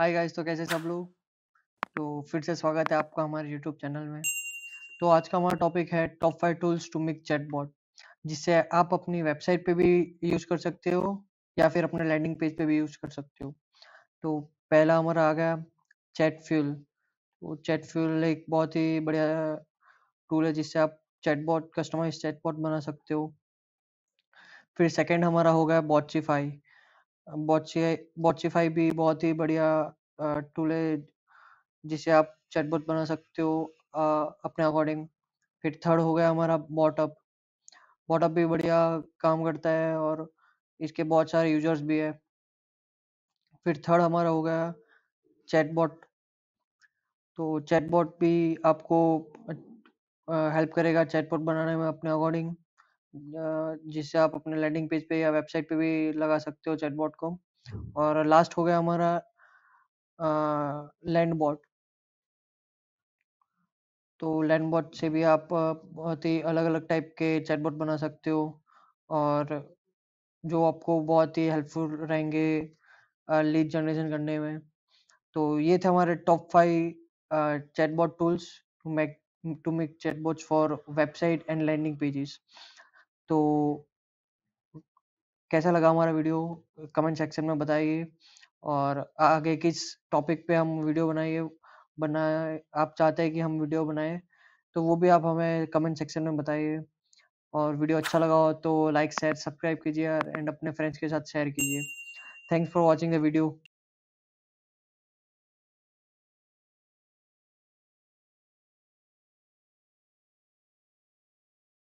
hi guys तो कैसे सब लोग तो फिर से स्वागत है आपका हमारे यूट्यूब चैनल में तो आज का हमारा टॉपिक है top five tools to make chatbot जिससे आप अपनी वेबसाइट पे भी यूज कर सकते हो या फिर अपने लैंडिंग पेज पे भी यूज कर सकते हो तो पहला हमारा आ गया चैट फ्यूल तो चैट फ्यूल एक बहुत ही बढ़िया टूल है जिससे आप चैटबॉट कस्टमाइज चैटबॉट बना सकते हो फिर सेकेंड हमारा हो गया बॉटसीफाई बॉटसीआई भी बहुत ही बढ़िया टूल है जिसे आप चैटबॉट बना सकते हो आ, अपने अकॉर्डिंग फिर थर्ड हो गया हमारा बॉटअप बॉटअप भी बढ़िया काम करता है और इसके बहुत सारे यूजर्स भी है फिर थर्ड हमारा हो गया चैटबॉट तो चैटबॉट भी आपको हेल्प करेगा चैटबॉट बनाने में अपने अकॉर्डिंग जिससे आप अपने लैंडिंग पेज पे या वेबसाइट पे भी लगा सकते हो चैटबॉट को और लास्ट हो गया हमारा लैंड बॉट तो लैंड बॉट से भी आप बहुत ही अलग अलग टाइप के चैटबॉट बना सकते हो और जो आपको बहुत ही हेल्पफुल रहेंगे लीड जनरेशन करने में तो ये थे हमारे top five chatbot tools to make to make chatbots for website and landing pages तो कैसा लगा हमारा वीडियो कमेंट सेक्शन में बताइए और आगे किस टॉपिक पे हम वीडियो बनाइए बनाए आप चाहते हैं कि हम वीडियो बनाएं तो वो भी आप हमें कमेंट सेक्शन में बताइए और वीडियो अच्छा लगा हो तो लाइक शेयर सब्सक्राइब कीजिए एंड अपने फ्रेंड्स के साथ शेयर कीजिए thanks for watching the video